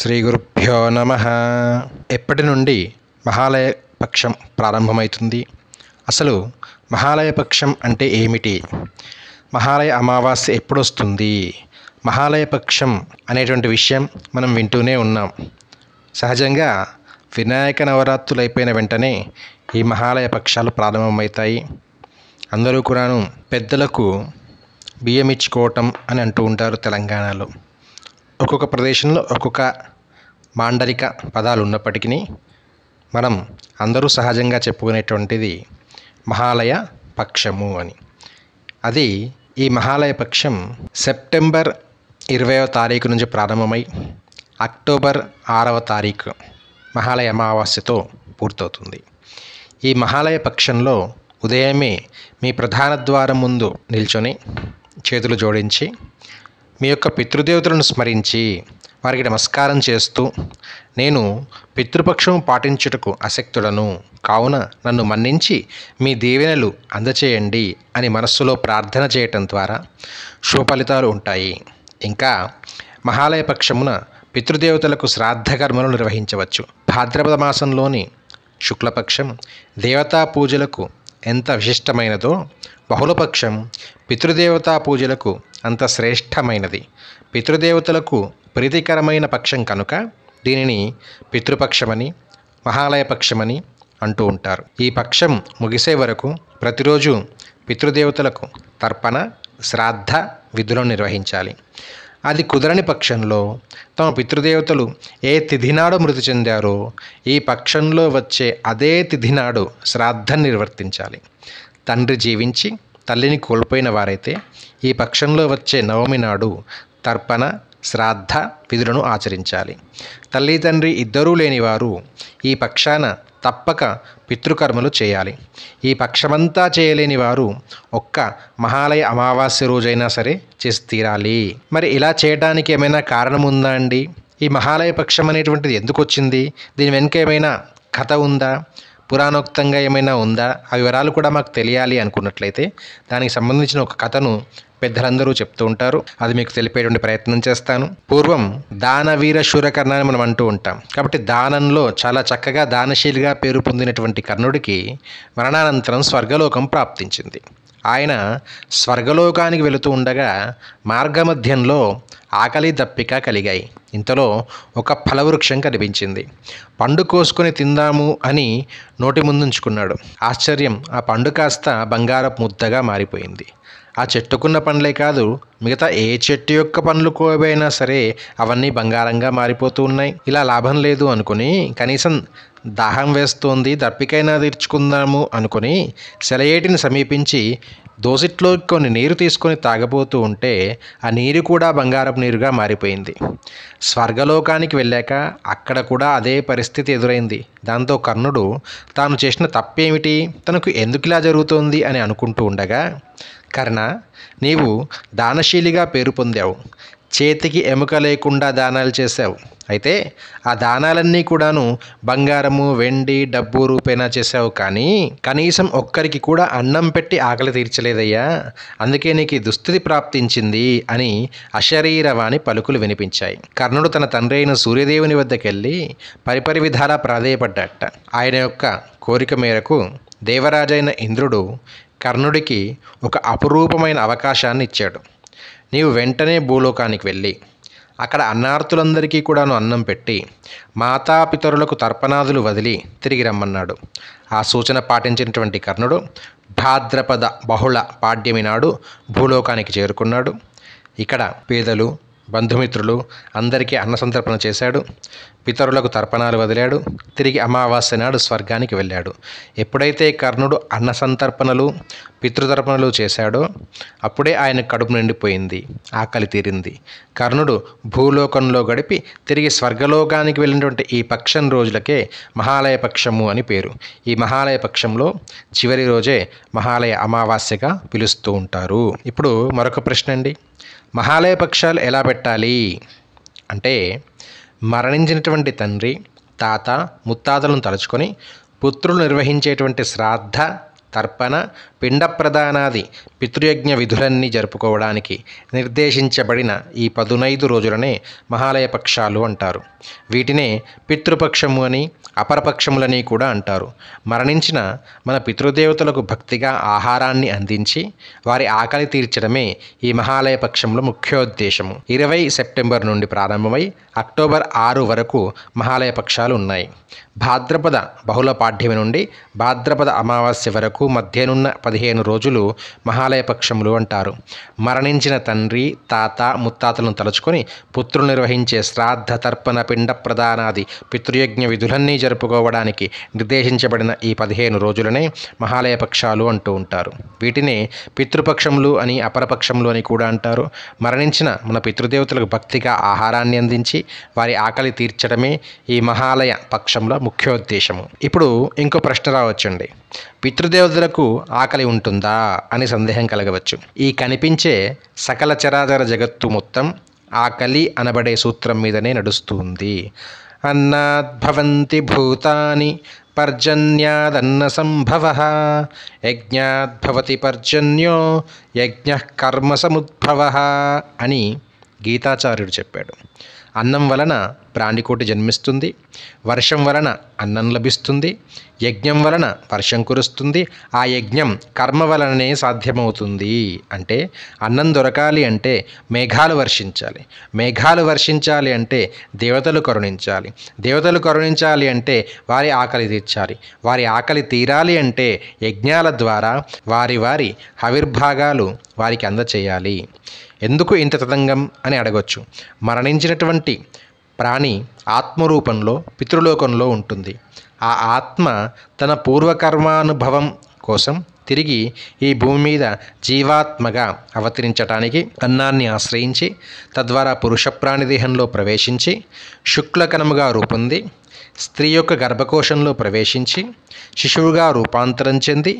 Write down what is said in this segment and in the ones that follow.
శ్రీ గురుభ్యో నమ ఎప్పటి నుండి మహాలయ పక్షం ప్రారంభమవుతుంది అసలు మహాలయ పక్షం అంటే ఏమిటి మహాలయ అమావాస్య ఎప్పుడొస్తుంది మహాలయ పక్షం అనేటువంటి విషయం మనం వింటూనే ఉన్నాం సహజంగా వినాయక నవరాత్రులు అయిపోయిన వెంటనే ఈ మహాలయ పక్షాలు ప్రారంభమవుతాయి అందరూ కూడాను పెద్దలకు బియ్యం ఇచ్చుకోవటం అని అంటూ ఉంటారు తెలంగాణలో ఒక్కొక్క ప్రదేశంలో ఒక్కొక్క మాండలిక పదాలు ఉన్నప్పటికీ మనం అందరూ సహజంగా చెప్పుకునేటువంటిది మహాలయ పక్షము అని అది ఈ మహాలయ పక్షం సెప్టెంబర్ ఇరవయ తారీఖు నుంచి ప్రారంభమై అక్టోబర్ ఆరవ తారీఖు మహాలయ అమావాస్యతో పూర్తవుతుంది ఈ మహాలయ పక్షంలో ఉదయమే మీ ప్రధాన ద్వారం ముందు నిల్చొని చేతులు జోడించి మీ యొక్క పితృదేవతలను స్మరించి వారికి నమస్కారం చేస్తూ నేను పితృపక్షం పాటించుటకు అసక్తుడను కావున నన్ను మన్నించి మీ దీవెనలు అందచేయండి అని మనస్సులో ప్రార్థన చేయటం ద్వారా శుభ ఫలితాలు ఉంటాయి ఇంకా మహాలయ పక్షమున పితృదేవతలకు శ్రాద్ధ కర్మలు నిర్వహించవచ్చు భాద్రపద మాసంలోని శుక్లపక్షం దేవతా పూజలకు ఎంత విశిష్టమైనదో బహుళపక్షం పితృదేవతా పూజలకు అంత శ్రేష్టమైనది పితృదేవతలకు ప్రీతికరమైన పక్షం కనుక దీనిని పితృపక్షమని మహాలయపక్షమని అంటూ ఉంటారు ఈ పక్షం ముగిసే వరకు ప్రతిరోజు పితృదేవతలకు తర్పణ శ్రాద్ధ విధులను నిర్వహించాలి అది కుదరని పక్షంలో తమ పితృదేవతలు ఏ తిథినాడు మృతి చెందారో ఈ పక్షంలో వచ్చే అదే తిథినాడు శ్రాద్ధం నిర్వర్తించాలి తండ్రి జీవించి తల్లిని కోల్పోయిన వారైతే ఈ పక్షంలో వచ్చే నవమి నాడు తర్పణ శ్రాద్ధ విధులను ఆచరించాలి తల్లి తండ్రి ఇద్దరూ లేనివారు ఈ పక్షాన తప్పక పితృకర్మలు చేయాలి ఈ పక్షమంతా చేయలేని వారు ఒక్క మహాలయ అమావాస్య రోజైనా సరే చేసి తీరాలి మరి ఇలా చేయడానికి ఏమైనా కారణం ఉందా అండి ఈ మహాలయ పక్షం అనేటువంటిది ఎందుకు వచ్చింది దీని వెనుక ఏమైనా కథ ఉందా పురాణోక్తంగా ఏమైనా ఉందా ఆ వివరాలు కూడా మాకు తెలియాలి అనుకున్నట్లయితే దానికి సంబంధించిన ఒక కథను పెద్దలందరూ చెప్తూ ఉంటారు అది మీకు తెలిపేటువంటి ప్రయత్నం చేస్తాను పూర్వం దానవీర శూరకర్ణ అని మనం అంటూ ఉంటాం కాబట్టి దానంలో చాలా చక్కగా దానశీలిగా పేరు పొందినటువంటి కర్ణుడికి మరణానంతరం స్వర్గలోకం ప్రాప్తించింది ఆయన స్వర్గలోకానికి వెళుతూ ఉండగా మార్గమధ్యంలో ఆకలి దప్పిక కలిగాయి ఇంతలో ఒక ఫలవృక్షం కనిపించింది పండు కోసుకొని తిందాము అని నోటి ముందుంచుకున్నాడు ఆశ్చర్యం ఆ పండు కాస్త బంగారం ముద్దగా మారిపోయింది ఆ చెట్టుకున్న పండ్లే కాదు మిగతా ఏ చెట్టు యొక్క పండ్లు కోవైనా సరే అవన్నీ బంగారంగా మారిపోతూ ఉన్నాయి ఇలా లాభం లేదు అనుకుని కనీసం దాహం వేస్తోంది దప్పికైనా తీర్చుకుందాము అనుకుని సెలయేటిని సమీపించి దోసిట్లో కొన్ని నీరు తీసుకొని తాగబోతూ ఉంటే ఆ నీరు కూడా బంగారపు నీరుగా మారిపోయింది స్వర్గలోకానికి వెళ్ళాక అక్కడ కూడా అదే పరిస్థితి ఎదురైంది దాంతో కర్ణుడు తాను చేసిన తప్పేమిటి తనకు ఎందుకు ఇలా జరుగుతోంది అని అనుకుంటూ ఉండగా కర్ణ నీవు దానశీలిగా పేరు పొందావు చేతికి ఎముక లేకుండా దానాలు చేశావు అయితే ఆ దానాలన్నీ కూడాను బంగారము వెండి డబ్బు రూపేనా చేశావు కానీ కనీసం ఒక్కరికి కూడా అన్నం పెట్టి ఆకలి తీర్చలేదయ్యా అందుకే నీకు దుస్థితి ప్రాప్తించింది అని అశరీరవాణి పలుకులు వినిపించాయి కర్ణుడు తన తండ్రి అయిన సూర్యదేవుని వద్దకెళ్ళి పరిపరి విధాలా ప్రాధేయపడ్డాట ఆయన యొక్క కోరిక మేరకు దేవరాజైన ఇంద్రుడు కర్ణుడికి ఒక అపురూపమైన అవకాశాన్ని ఇచ్చాడు నీవు వెంటనే భూలోకానికి వెళ్ళి అక్కడ అన్నార్థులందరికీ కూడాను అన్నం పెట్టి మాతాపితరులకు తర్పణాదులు వదిలి తిరిగి రమ్మన్నాడు ఆ సూచన పాటించినటువంటి కర్ణుడు భాద్రపద బహుళ పాడ్యమినాడు భూలోకానికి చేరుకున్నాడు ఇక్కడ పేదలు బంధుమిత్రులు అందరికీ అన్నసంతర్పణ చేశాడు పితరులకు తర్పణాలు వదిలాడు తిరిగి అమావాస్య నాడు స్వర్గానికి వెళ్ళాడు ఎప్పుడైతే కర్ణుడు అన్నసంతర్పణలు పితృతర్పణలు చేశాడో అప్పుడే ఆయన కడుపు నిండిపోయింది ఆకలి తీరింది కర్ణుడు భూలోకంలో గడిపి తిరిగి స్వర్గలోకానికి వెళ్ళినటువంటి ఈ పక్షం రోజులకే మహాలయ పక్షము అని పేరు ఈ మహాలయ పక్షంలో చివరి రోజే మహాలయ అమావాస్యగా పిలుస్తూ ఉంటారు ఇప్పుడు మరొక ప్రశ్న అండి మహాలయ పక్షాలు ఎలా పెట్టాలి అంటే మరణించినటువంటి తండ్రి తాత ముత్తాతలను తలుచుకొని పుత్రులు నిర్వహించేటువంటి శ్రాద్ధ తర్పణ పిండ ప్రధానాది పితృయజ్ఞ విధులన్నీ జరుపుకోవడానికి నిర్దేశించబడిన ఈ పదునైదు రోజులనే మహాలయ పక్షాలు అంటారు వీటినే పితృపక్షము అని అపరపక్షములని కూడా అంటారు మరణించిన మన పితృదేవతలకు భక్తిగా ఆహారాన్ని అందించి వారి ఆకలి తీర్చడమే ఈ మహాలయ పక్షంలో ముఖ్యోద్దేశము ఇరవై సెప్టెంబర్ నుండి ప్రారంభమై అక్టోబర్ ఆరు వరకు మహాలయ పక్షాలు ఉన్నాయి భాద్రపద బహుళ పాఠ్యమి నుండి భాద్రపద అమావాస్య వరకు మధ్యనున్న పదిహేను రోజులు మహాలయ పక్షములు అంటారు మరణించిన తండ్రి తాత ముత్తాతలను తలుచుకొని పుత్రులు నిర్వహించే శ్రాద్ధ తర్పణ పిండ ప్రదానాది పితృయజ్ఞ విధులన్నీ జరుపుకోవడానికి నిర్దేశించబడిన ఈ పదిహేను రోజులనే మహాలయ పక్షాలు అంటూ ఉంటారు వీటినే పితృపక్షములు అని అపరపక్షములు అని కూడా అంటారు మరణించిన మన పితృదేవతలకు భక్తిగా ఆహారాన్ని అందించి వారి ఆకలి తీర్చడమే ఈ మహాలయ పక్షంలో ముఖ్యోద్దేశము ఇప్పుడు ఇంకో ప్రశ్న రావచ్చండి పితృదేవతలకు ఆకలి ఉంటుందా అని సందేహం కలగవచ్చు ఈ కనిపించే సకల చరాచర జగత్తు మొత్తం ఆకలి అనబడే సూత్రం మీదనే నడుస్తుంది అన్నాద్భవంతి భూతాని పర్జన్యాదన్న సంభవ యజ్ఞాద్భవతి పర్జన్యో యజ్ఞ కర్మ సముద్భవ అని గీతాచార్యుడు చెప్పాడు అన్నం వలన ప్రాణికోటి జన్మిస్తుంది వర్షం వలన అన్నం లభిస్తుంది యజ్ఞం వలన వర్షం కురుస్తుంది ఆ యజ్ఞం కర్మ వలననే సాధ్యమవుతుంది అంటే అన్నం దొరకాలి అంటే మేఘాలు వర్షించాలి మేఘాలు వర్షించాలి అంటే దేవతలు కరుణించాలి దేవతలు కరుణించాలి అంటే వారి ఆకలి తీర్చాలి వారి ఆకలి తీరాలి అంటే యజ్ఞాల ద్వారా వారి వారి ఆవిర్భాగాలు వారికి అందచేయాలి ఎందుకు ఇంత తతంగం అని అడగవచ్చు మరణించినటువంటి ప్రాణి ఆత్మరూపంలో పితృలోకంలో ఉంటుంది ఆ ఆత్మ తన పూర్వకర్మానుభవం కోసం తిరిగి ఈ భూమి మీద జీవాత్మగా అవతరించటానికి అన్నాన్ని ఆశ్రయించి తద్వారా పురుష ప్రాణిదేహంలో ప్రవేశించి శుక్లకణముగా రూపొంది స్త్రీ యొక్క గర్భకోశంలో ప్రవేశించి శిశువుగా రూపాంతరం చెంది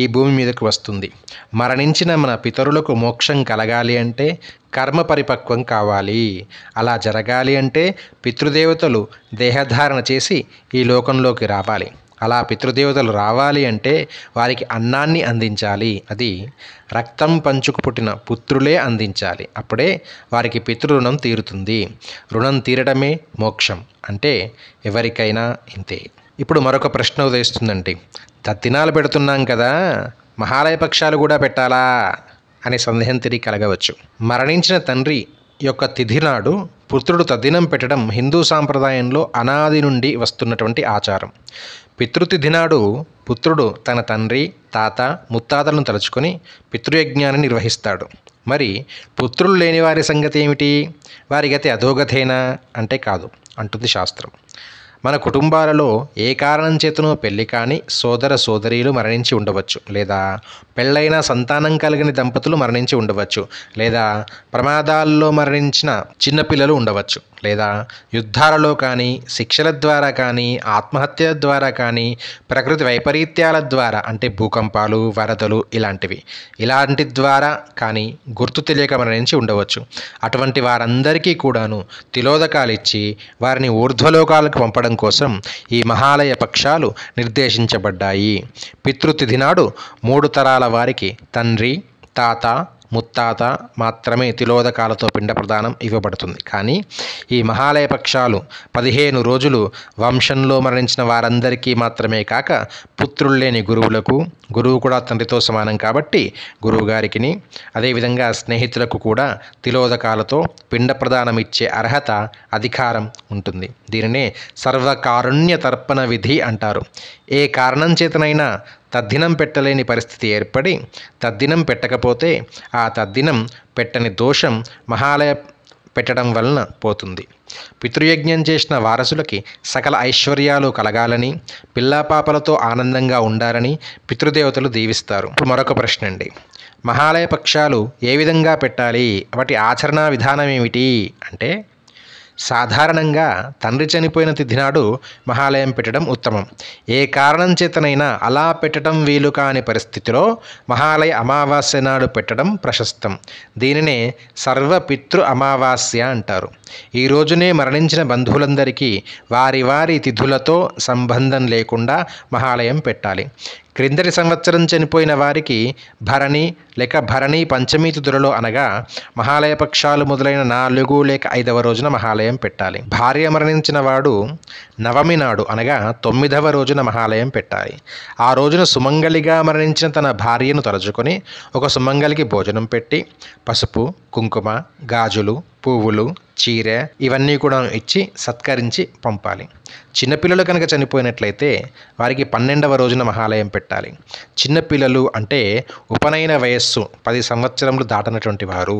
ఈ భూమి మీదకు వస్తుంది మరణించిన మన పితరులకు మోక్షం కలగాలి అంటే కర్మ పరిపక్వం కావాలి అలా జరగాలి అంటే పితృదేవతలు దేహధారణ చేసి ఈ లోకంలోకి రావాలి అలా పితృదేవతలు రావాలి అంటే వారికి అన్నాన్ని అందించాలి అది రక్తం పంచుకు పుట్టిన పుత్రులే అందించాలి అప్పుడే వారికి పితృరుణం తీరుతుంది రుణం తీరడమే మోక్షం అంటే ఎవరికైనా ఇంతే ఇప్పుడు మరొక ప్రశ్న ఉదయిస్తుందండి తత్తినాలు పెడుతున్నాం కదా మహాలయ పక్షాలు కూడా పెట్టాలా అనే సందేహం తిరిగి కలగవచ్చు మరణించిన తండ్రి యొక్క తిథి నాడు పుత్రుడు తద్దినం పెట్టడం హిందూ సాంప్రదాయంలో అనాది నుండి వస్తున్నటువంటి ఆచారం పితృతిథి నాడు పుత్రుడు తన తండ్రి తాత ముత్తాతలను తలుచుకొని పితృయజ్ఞాన్ని నిర్వహిస్తాడు మరి పుత్రులు లేని వారి సంగతి ఏమిటి వారి గతి అధోగతేనా అంటే కాదు అంటుంది శాస్త్రం మన కుటుంబాలలో ఏ కారణం చేతనో పెళ్లి కాని సోదర సోదరీలు మరణించి ఉండవచ్చు లేదా పెళ్ళైన సంతానం కలిగిన దంపతులు మరణించి ఉండవచ్చు లేదా ప్రమాదాల్లో మరణించిన చిన్నపిల్లలు ఉండవచ్చు లేదా యుద్ధాలలో కానీ శిక్షల ద్వారా కానీ ఆత్మహత్యల ద్వారా కానీ ప్రకృతి వైపరీత్యాల ద్వారా అంటే భూకంపాలు వరదలు ఇలాంటివి ఇలాంటి ద్వారా కానీ గుర్తు తెలియక మన నుంచి ఉండవచ్చు అటువంటి వారందరికీ కూడాను తిలోదకాలు ఇచ్చి వారిని ఊర్ధ్వలోకాలకు పంపడం కోసం ఈ మహాలయ పక్షాలు నిర్దేశించబడ్డాయి పితృతిథి నాడు మూడు తరాల వారికి తండ్రి తాత ముత్తాత మాత్రమే తిలోదకాలతో పిండ ప్రదానం ఇవ్వబడుతుంది కానీ ఈ మహాలయ పక్షాలు పదిహేను రోజులు వంశంలో మరణించిన వారందరికీ మాత్రమే కాక పుత్రుళ్ళేని లేని గురువులకు గురువు కూడా తండ్రితో సమానం కాబట్టి గురువుగారికి అదేవిధంగా స్నేహితులకు కూడా తిలోదకాలతో పిండ ప్రదానం ఇచ్చే అర్హత అధికారం ఉంటుంది దీనినే సర్వకారుణ్య తర్పణ విధి అంటారు ఏ కారణం చేతనైనా తద్దినం పెట్టలేని పరిస్థితి ఏర్పడి తద్దినం పెట్టకపోతే ఆ తద్దినం పెట్టని దోషం మహాలయ పెట్టడం వలన పోతుంది పితృయజ్ఞం చేసిన వారసులకి సకల ఐశ్వర్యాలు కలగాలని పిల్లాపాపలతో ఆనందంగా ఉండాలని పితృదేవతలు దీవిస్తారు మరొక ప్రశ్న అండి మహాలయ పక్షాలు ఏ విధంగా పెట్టాలి వాటి ఆచరణ విధానం ఏమిటి అంటే సాధారణంగా తండ్రి చనిపోయిన తిథినాడు మహాలయం పెట్టడం ఉత్తమం ఏ కారణం చేతనైనా అలా పెట్టడం వీలు కాని పరిస్థితిలో మహాలయ అమావాస్య నాడు పెట్టడం ప్రశస్తం దీనినే సర్వపితృ అమావాస్య అంటారు ఈ రోజునే మరణించిన బంధువులందరికీ వారి వారి తిథులతో సంబంధం లేకుండా మహాలయం పెట్టాలి క్రిందటి సంవత్సరం చనిపోయిన వారికి భరణి లేక భరణి పంచమి తుదురలో అనగా మహాలయ పక్షాలు మొదలైన నాలుగు లేక ఐదవ రోజున మహాలయం పెట్టాలి భార్య మరణించిన వాడు నవమి నాడు అనగా తొమ్మిదవ రోజున మహాలయం పెట్టాలి ఆ రోజున సుమంగలిగా మరణించిన తన భార్యను తలుచుకొని ఒక సుమంగలికి భోజనం పెట్టి పసుపు కుంకుమ గాజులు పువ్వులు చీర ఇవన్నీ కూడా ఇచ్చి సత్కరించి పంపాలి చిన్నపిల్లలు కనుక చనిపోయినట్లయితే వారికి పన్నెండవ రోజున మహాలయం పెట్టాలి చిన్నపిల్లలు అంటే ఉపనయన వయస్సు పది సంవత్సరములు దాటనటువంటి వారు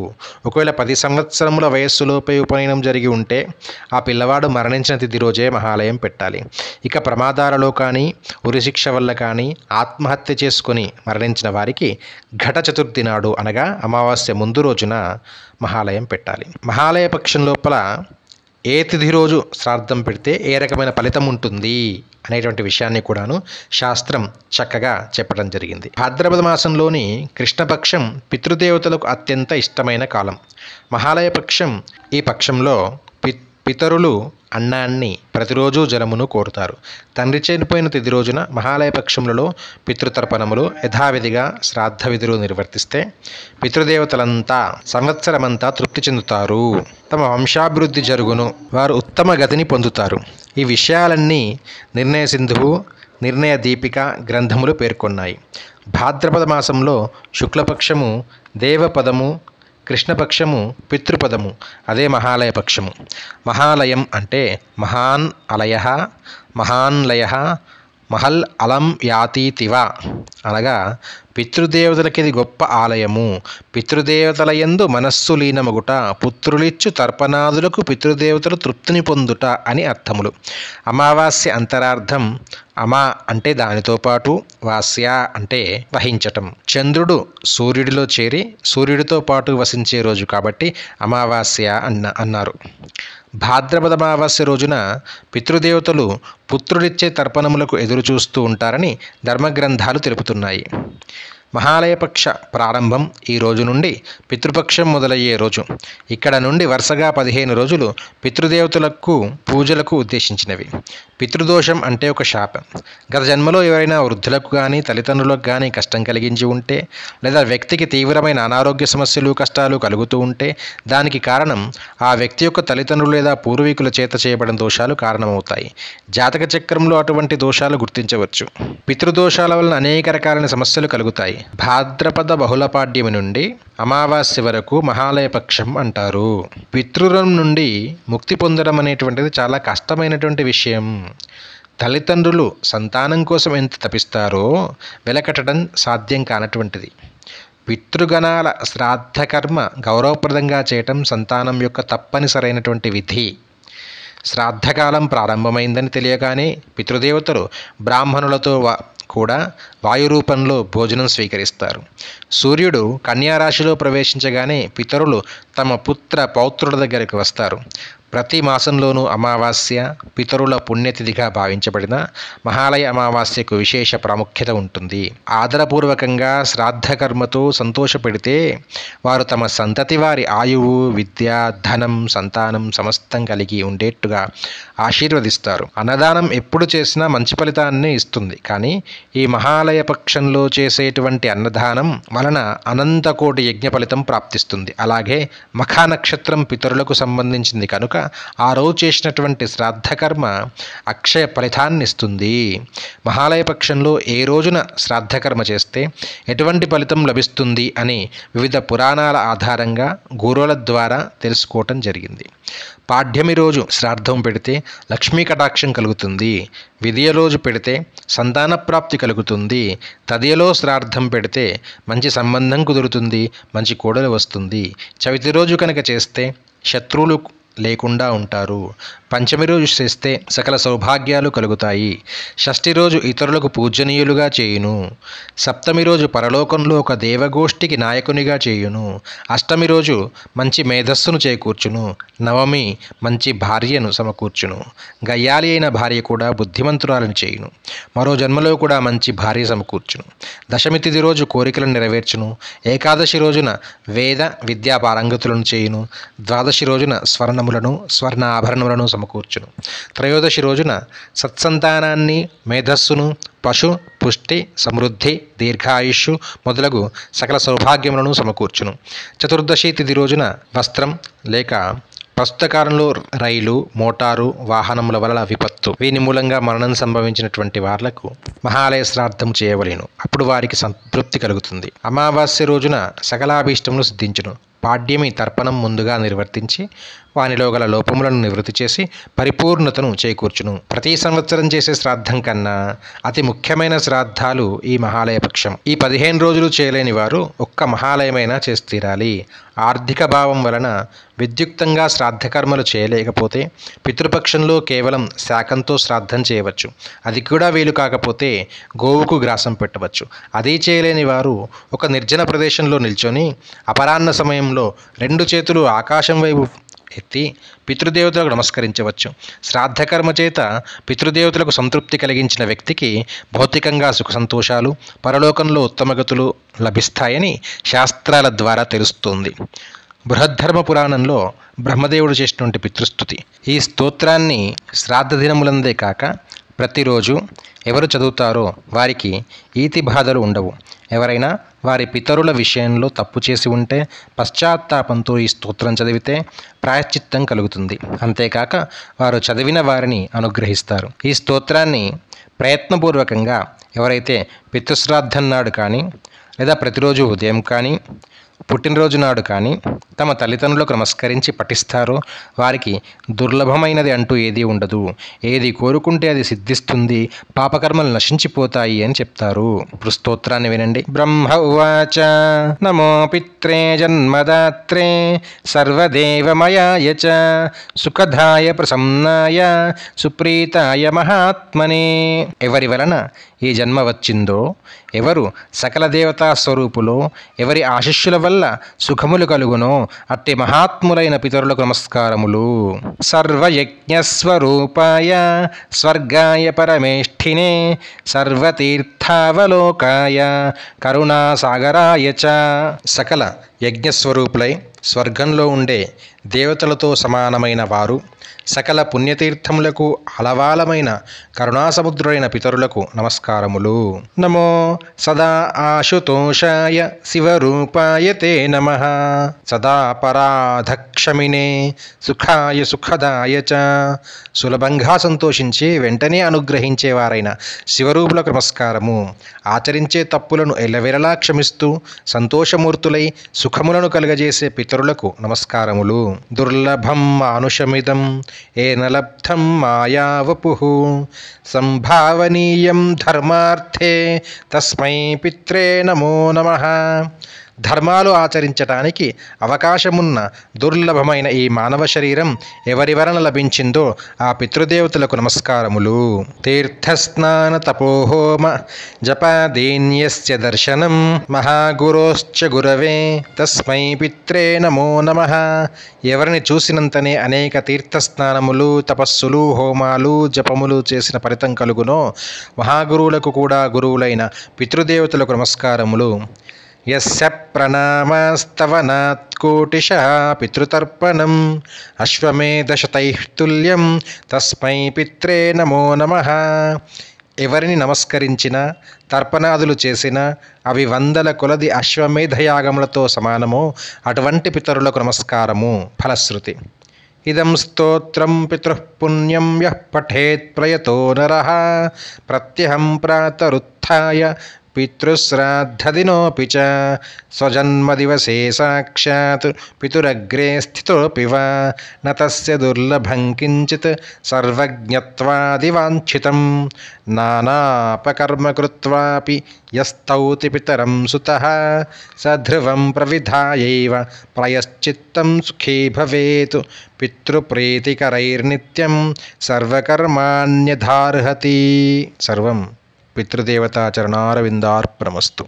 ఒకవేళ పది సంవత్సరముల వయస్సులోపై ఉపనయనం జరిగి ఉంటే ఆ పిల్లవాడు మరణించిన తిథి రోజే మహాలయం పెట్టాలి ఇక ప్రమాదాలలో కానీ ఉరిశిక్ష వల్ల కానీ ఆత్మహత్య చేసుకుని మరణించిన వారికి ఘట చతుర్థి నాడు అనగా అమావాస్య ముందు రోజున మహాలయం పెట్టాలి మహాలయ పక్షం లోపల ఏ తిథి రోజు శ్రాద్ధం పెడితే ఏ రకమైన ఫలితం ఉంటుంది అనేటువంటి విషయాన్ని కూడాను శాస్త్రం చక్కగా చెప్పడం జరిగింది భాద్రపద మాసంలోని కృష్ణపక్షం పితృదేవతలకు అత్యంత ఇష్టమైన కాలం మహాలయ పక్షం ఈ పక్షంలో పితరులు అన్నాన్ని ప్రతిరోజు జలమును కోరుతారు తండ్రి చనిపోయిన తిది రోజున మహాలయ పక్షములలో పితృతర్పణములు యథావిధిగా శ్రాద్ధ విధులు నిర్వర్తిస్తే పితృదేవతలంతా సంవత్సరమంతా తృప్తి చెందుతారు తమ వంశాభివృద్ధి జరుగును వారు ఉత్తమ గతిని పొందుతారు ఈ విషయాలన్నీ నిర్ణయ సింధువు నిర్ణయ దీపిక గ్రంథములు పేర్కొన్నాయి భాద్రపద మాసంలో శుక్లపక్షము దేవపదము కృష్ణపక్షము పితృపదము అదే మహాలయ పక్షము మహాలయం అంటే మహాన్ అలయ మహాన్లయ మహల్ అలం యాతీతివ అనగా పితృదేవతలకి గొప్ప ఆలయము పితృదేవతల యందు మనస్సు లీనమగుట పుత్రులిచ్చు తర్పణాదులకు పితృదేవతలు తృప్తిని పొందుట అని అర్థములు అమావాస్య అంతరార్థం అమా అంటే దానితో పాటు వాస్య అంటే వహించటం చంద్రుడు సూర్యుడిలో చేరి సూర్యుడితో పాటు వసించే రోజు కాబట్టి అమావాస్య అన్న అన్నారు భాద్రపద అమావాస్య రోజున పితృదేవతలు పుత్రుడిచ్చే తర్పణములకు ఎదురు చూస్తూ ఉంటారని ధర్మగ్రంథాలు తెలుపుతున్నాయి మహాలయపక్ష ప్రారంభం ఈ రోజు నుండి పితృపక్షం మొదలయ్యే రోజు ఇక్కడ నుండి వరుసగా పదిహేను రోజులు పితృదేవతలకు పూజలకు ఉద్దేశించినవి పితృదోషం అంటే ఒక శాపం గత జన్మలో ఎవరైనా వృద్ధులకు కానీ తల్లిదండ్రులకు కానీ కష్టం కలిగించి ఉంటే లేదా వ్యక్తికి తీవ్రమైన అనారోగ్య సమస్యలు కష్టాలు కలుగుతూ ఉంటే దానికి కారణం ఆ వ్యక్తి యొక్క తల్లిదండ్రులు లేదా పూర్వీకుల చేత చేయబడిన దోషాలు కారణమవుతాయి జాతక చక్రంలో అటువంటి దోషాలు గుర్తించవచ్చు పితృదోషాల వలన అనేక రకాలైన సమస్యలు కలుగుతాయి భాద్రపద బహుళపాడ్యమి నుండి అమావాస్య వరకు మహాలయ పక్షం అంటారు పితృరం నుండి ముక్తి పొందడం అనేటువంటిది చాలా కష్టమైనటువంటి విషయం తల్లిదండ్రులు సంతానం కోసం ఎంత తపిస్తారో వెలకట్టడం సాధ్యం కానటువంటిది పితృగణాల శ్రాద్ధకర్మ గౌరవప్రదంగా చేయటం సంతానం యొక్క తప్పనిసరైనటువంటి విధి శ్రాద్ధకాలం ప్రారంభమైందని తెలియగానే పితృదేవతలు బ్రాహ్మణులతో కూడా వాయురూపంలో భోజనం స్వీకరిస్తారు సూర్యుడు కన్యారాశిలో ప్రవేశించగానే పితరులు తమ పుత్ర పౌత్రుల దగ్గరికి వస్తారు ప్రతి మాసంలోనూ అమావాస్య పితరుల పుణ్యతిథిగా భావించబడిన మహాలయ అమావాస్యకు విశేష ప్రాముఖ్యత ఉంటుంది ఆదరపూర్వకంగా శ్రాద్ధకర్మతో సంతోషపెడితే వారు తమ సంతతి వారి ఆయువు విద్య ధనం సంతానం సమస్తం కలిగి ఉండేట్టుగా ఆశీర్వదిస్తారు అన్నదానం ఎప్పుడు చేసినా మంచి ఫలితాన్ని ఇస్తుంది కానీ ఈ మహాలయ పక్షంలో చేసేటువంటి అన్నదానం వలన అనంతకోటి యజ్ఞ ఫలితం ప్రాప్తిస్తుంది అలాగే మఖా నక్షత్రం పితరులకు సంబంధించింది కనుక ఆ రోజు చేసినటువంటి శ్రాద్ధకర్మ అక్షయ ఫలితాన్ని ఇస్తుంది మహాలయ పక్షంలో ఏ రోజున శ్రాద్ధకర్మ చేస్తే ఎటువంటి ఫలితం లభిస్తుంది అని వివిధ పురాణాల ఆధారంగా గురువుల ద్వారా తెలుసుకోవటం జరిగింది పాఠ్యమి రోజు శ్రాద్ధం పెడితే లక్ష్మీ కటాక్షం కలుగుతుంది విదియ రోజు పెడితే సంతాన ప్రాప్తి కలుగుతుంది తదియలో శ్రాద్ధం పెడితే మంచి సంబంధం కుదురుతుంది మంచి కోడలు వస్తుంది చవితి రోజు కనుక చేస్తే శత్రువులు లేకుండా ఉంటారు పంచమి రోజు చేస్తే సకల సౌభాగ్యాలు కలుగుతాయి షష్ఠి రోజు ఇతరులకు పూజనీయులుగా చేయును సప్తమి రోజు పరలోకంలో ఒక దేవగోష్ఠికి నాయకునిగా చేయును అష్టమి రోజు మంచి మేధస్సును చేకూర్చును నవమి మంచి భార్యను సమకూర్చును గయ్యాలి అయిన భార్య కూడా బుద్ధిమంతురాలను చేయును మరో జన్మలో కూడా మంచి భార్య సమకూర్చును దశమి తిది రోజు కోరికలను నెరవేర్చును ఏకాదశి రోజున వేద విద్యా పారంగతులను చేయును ద్వాదశి రోజున స్వర్ణ ధనములను స్వర్ణ ఆభరణములను సమకూర్చును త్రయోదశి రోజున సత్సంతానాన్ని మేధస్సును పశు పుష్టి సమృద్ధి దీర్ఘాయుష్యు మొదలగు సకల సౌభాగ్యములను సమకూర్చును చతుర్దశి తిథి రోజున వస్త్రం లేక ప్రస్తుత కాలంలో రైలు మోటారు వాహనముల వలన విపత్తు వీని మూలంగా మరణం సంభవించినటువంటి వాళ్లకు మహాలయ శ్రాద్ధం చేయవలేను అప్పుడు వారికి సంతృప్తి కలుగుతుంది అమావాస్య రోజున సకలాభీష్టములు సిద్ధించును పాడ్యమి తర్పణం ముందుగా నిర్వర్తించి వానిలో గల లోపములను నివృత్తి చేసి పరిపూర్ణతను చేకూర్చును ప్రతి సంవత్సరం చేసే శ్రాద్ధం కన్నా అతి ముఖ్యమైన శ్రాద్ధాలు ఈ మహాలయ పక్షం ఈ పదిహేను రోజులు చేయలేని వారు ఒక్క మహాలయమైనా చేసి తీరాలి ఆర్థిక భావం వలన విద్యుక్తంగా శ్రాద్ధకర్మలు చేయలేకపోతే పితృపక్షంలో కేవలం శాకంతో శ్రాద్ధం చేయవచ్చు అది కూడా వీలు కాకపోతే గోవుకు గ్రాసం పెట్టవచ్చు అది చేయలేని వారు ఒక నిర్జన ప్రదేశంలో నిల్చొని అపరాహ్న సమయంలో రెండు చేతులు ఆకాశం వైపు ఎత్తి పితృదేవతలకు నమస్కరించవచ్చు శ్రాద్ధకర్మ చేత పితృదేవతలకు సంతృప్తి కలిగించిన వ్యక్తికి భౌతికంగా సుఖ సంతోషాలు పరలోకంలో ఉత్తమగతులు లభిస్తాయని శాస్త్రాల ద్వారా తెలుస్తోంది బృహద్ధర్మ పురాణంలో బ్రహ్మదేవుడు చేసినటువంటి పితృస్థుతి ఈ స్తోత్రాన్ని శ్రాద్ధ దినములందే కాక ప్రతిరోజు ఎవరు చదువుతారో వారికి ఈతి బాధలు ఉండవు ఎవరైనా వారి పితరుల విషయంలో తప్పు చేసి ఉంటే పశ్చాత్తాపంతో ఈ స్తోత్రం చదివితే ప్రాయశ్చిత్తం కలుగుతుంది అంతేకాక వారు చదివిన వారిని అనుగ్రహిస్తారు ఈ స్తోత్రాన్ని ప్రయత్నపూర్వకంగా ఎవరైతే పితృశ్రాద్ధం నాడు కానీ లేదా ప్రతిరోజు ఉదయం కానీ పుట్టినరోజు నాడు కానీ తమ తల్లిదండ్రులకు నమస్కరించి పఠిస్తారో వారికి దుర్లభమైనది అంటూ ఏదీ ఉండదు ఏది కోరుకుంటే అది సిద్ధిస్తుంది పాపకర్మలు నశించిపోతాయి అని చెప్తారు ఇప్పుడు వినండి బ్రహ్మ ఉవాచ నమో పిత్రే జన్మదాత్రే సర్వదేవమయాయ సుఖదాయ ప్రసన్నాయ సుప్రీతాయ మహాత్మనే ఎవరి వలన ఈ జన్మ వచ్చిందో ఎవరు సకల దేవతా స్వరూపులు ఎవరి ఆశిష్యుల వల్ల సుఖములు కలుగునో అట్టి మహాత్ములైన పితరులకు నమస్కారములు సర్వయజ్ఞస్వరూపాయ స్వర్గాయ పరమేష్ఠినే సర్వతీర్థావలోకాయ కరుణాసాగరాయ చ సకల యజ్ఞస్వరూపులై స్వర్గంలో ఉండే దేవతలతో సమానమైన వారు సకల పుణ్యతీర్థములకు అలవాలమైన కరుణాసముద్రుడైన పితరులకు నమస్కారములు నమో సదా ఆశుతోషాయ శివరూపాయ తే నమ సదా పరాధక్షమినే సుఖాయ సుఖదాయ చ సులభంగా సంతోషించి వెంటనే అనుగ్రహించేవారైన శివరూపులకు నమస్కారము ఆచరించే తప్పులను ఎల్లవెరలా క్షమిస్తూ సంతోషమూర్తులై సుఖములను కలుగజేసే పితరులకు నమస్కారములు దుర్లభం మానుషమిదం ఏ నలబ్ధం మాయావపు సంభావనీయం ధర్మార్థే తస్మై పిత్రే నమో నమ ధర్మాలు ఆచరించటానికి అవకాశమున్న దుర్లభమైన ఈ మానవ శరీరం ఎవరి వలన లభించిందో ఆ పితృదేవతలకు నమస్కారములు తీర్థస్నాన తపోహోమ జపాదీన్యస్య దర్శనం మహాగురోశ్చ గురవే తస్మై పిత్రే నమో నమ ఎవరిని చూసినంతనే అనేక తీర్థస్నానములు తపస్సులు హోమాలు జపములు చేసిన ఫలితం కలుగునో మహాగురువులకు కూడా గురువులైన పితృదేవతలకు నమస్కారములు యస్య ప్రణామస్తవనాత్కోటిశ పితృతర్పణం అశ్వమేధశతైతుల్యం తస్మై పిత్రే నమో నమ ఎవరిని నమస్కరించినా తర్పణాదులు చేసినా అవి వందల కొలది అశ్వమేధయాగములతో సమానము అటువంటి పితరులకు నమస్కారము ఫలశ్రుతి ఇదం స్తోత్రం పితృపుణ్యం యః పఠేత్ ప్రయతో నర ప్రత్యహం ప్రాతరుత్య पितृश्राद्धदिनोऽपि च स्वजन्मदिवसे साक्षात् पितुरग्रे स्थितोऽपि वा न तस्य दुर्लभं किञ्चित् सर्वज्ञत्वादिवाञ्छितं नानापकर्मकृत्वापि यस्तौति पितरं सुतः स ध्रुवं प्रविधायैव प्रयश्चित्तं सुखी भवेत् पितृप्रीतिकरैर्नित्यं सर्वकर्माण्यधार्हति सर्वम् పితృదేవతా చరణారవిందార్పణమస్తు